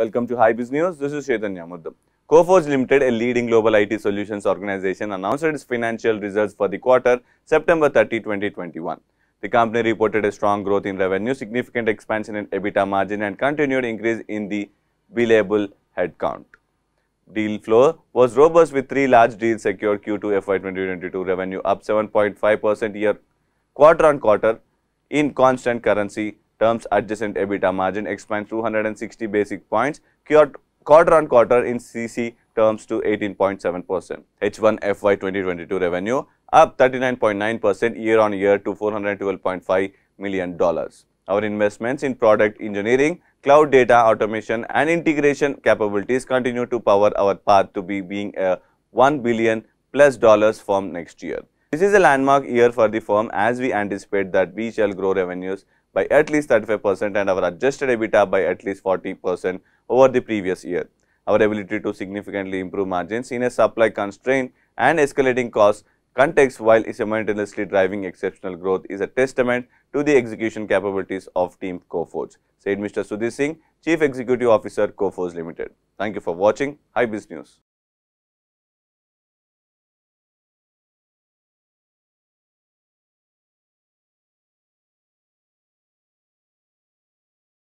Welcome to Business News. This is Chaitanya Muddam. Coforge Limited, a leading global IT solutions organization, announced its financial results for the quarter September 30, 2021. The company reported a strong growth in revenue, significant expansion in EBITDA margin and continued increase in the billable headcount. Deal flow was robust with three large deals secured Q2 FY 2022 revenue up 7.5% year quarter on quarter in constant currency terms adjacent EBITDA margin expands 260 basic points quarter on quarter in CC terms to 18.7%. H1 FY 2022 revenue up 39.9% year on year to $412.5 million. Our investments in product engineering, cloud data automation and integration capabilities continue to power our path to be being a 1 billion plus dollars firm next year. This is a landmark year for the firm as we anticipate that we shall grow revenues by at least 35 percent and our adjusted EBITDA by at least 40 percent over the previous year. Our ability to significantly improve margins in a supply constraint and escalating cost context while simultaneously driving exceptional growth is a testament to the execution capabilities of Team Coforge, said Mr. Sudhir Singh, Chief Executive Officer, Coforge Limited. Thank you for watching. High Business News.